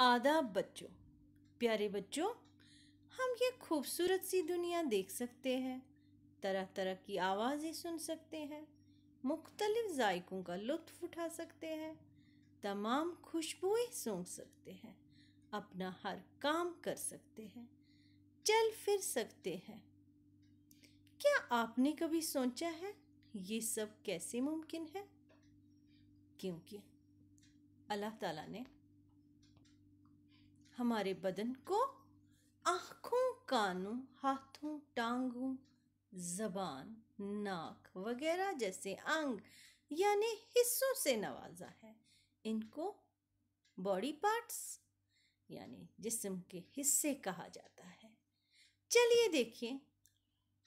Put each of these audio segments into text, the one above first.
आदाब बच्चों प्यारे बच्चों हम ये खूबसूरत सी दुनिया देख सकते हैं तरह तरह की आवाज़ें सुन सकते हैं मुख्तलिफ़ जायकों का लुत्फ़ उठा सकते हैं तमाम खुशबुएं सूंघ सकते हैं अपना हर काम कर सकते हैं चल फिर सकते हैं क्या आपने कभी सोचा है ये सब कैसे मुमकिन है क्योंकि अल्लाह ताला ने हमारे बदन को आँखों कानों हाथों टांगों जबान नाक वगैरह जैसे अंग यानी हिस्सों से नवाजा है इनको बॉडी पार्ट्स यानी जिस्म के हिस्से कहा जाता है चलिए देखिए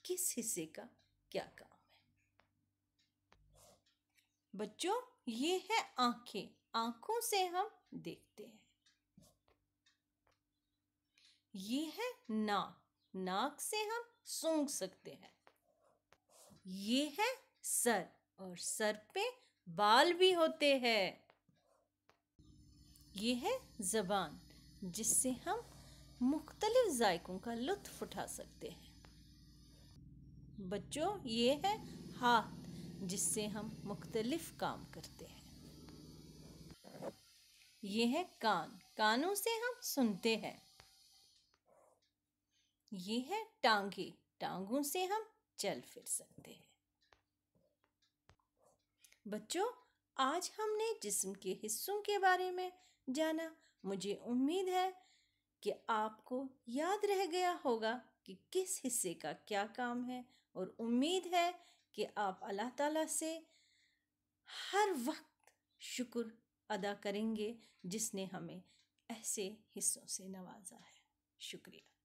किस हिस्से का क्या काम है बच्चों ये है आंखें आंखों से हम देखते हैं ये है नाक नाक से हम सूंघ सकते हैं ये है सर और सर पे बाल भी होते हैं ये है ज़बान जिससे हम मुख्तलिफ जायकों का लुत्फ उठा सकते हैं बच्चों ये है हाथ जिससे हम मुख्तलिफ काम करते हैं ये है कान कानों से हम सुनते हैं ये है टांगे टांगों से हम चल फिर सकते हैं बच्चों आज हमने जिस्म के हिस्सों के बारे में जाना मुझे उम्मीद है कि आपको याद रह गया होगा कि किस हिस्से का क्या काम है और उम्मीद है कि आप अल्लाह ताला से हर वक्त शुक्र अदा करेंगे जिसने हमें ऐसे हिस्सों से नवाजा है शुक्रिया